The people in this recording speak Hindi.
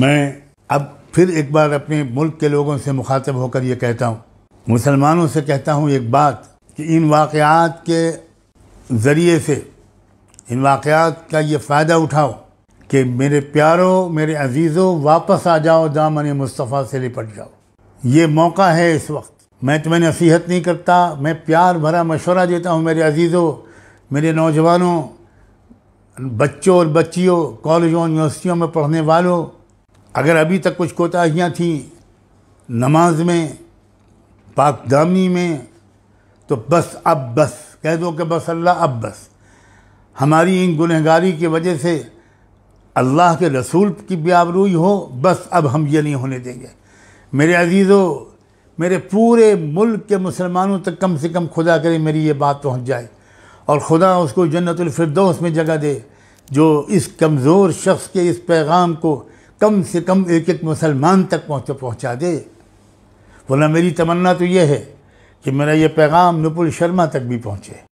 मैं अब फिर एक बार अपने मुल्क के लोगों से मुखातब होकर ये कहता हूँ मुसलमानों से कहता हूँ एक बात कि इन वाक़ात के ज़रिए से इन वाक़ात का ये फ़ायदा उठाओ कि मेरे प्यारों मेरे अजीज़ों वापस आ जाओ दामन मुस्तफ़ा से लिपट जाओ ये मौका है इस वक्त मैं तुम्हें नसीहत नहीं करता मैं प्यार भरा मशवरा देता हूँ मेरे अजीज़ों मेरे नौजवानों बच्चों और बच्चियों कॉलेजों यूनिवर्सिटियों में पढ़ने वालों अगर अभी तक कुछ कोताहियाँ थीं नमाज में पाकदामी में तो बस अब बस कह दो कि बस अल्लाह अब बस हमारी इन गुनहगारी की वजह से अल्लाह के रसूल की भी आबरूई हो बस अब हम ये नहीं होने देंगे मेरे अजीज़ों मेरे पूरे मुल्क के मुसलमानों तक कम से कम खुदा करें मेरी ये बात पहुंच जाए और खुदा उसको जन्नतफरदौस में जगह दे जो इस कमज़ोर शख्स के इस पैगाम को कम से कम एक एक मुसलमान तक पहुँच पहुँचा दे वरना मेरी तमन्ना तो यह है कि मेरा ये पैगाम नुपुल शर्मा तक भी पहुँचे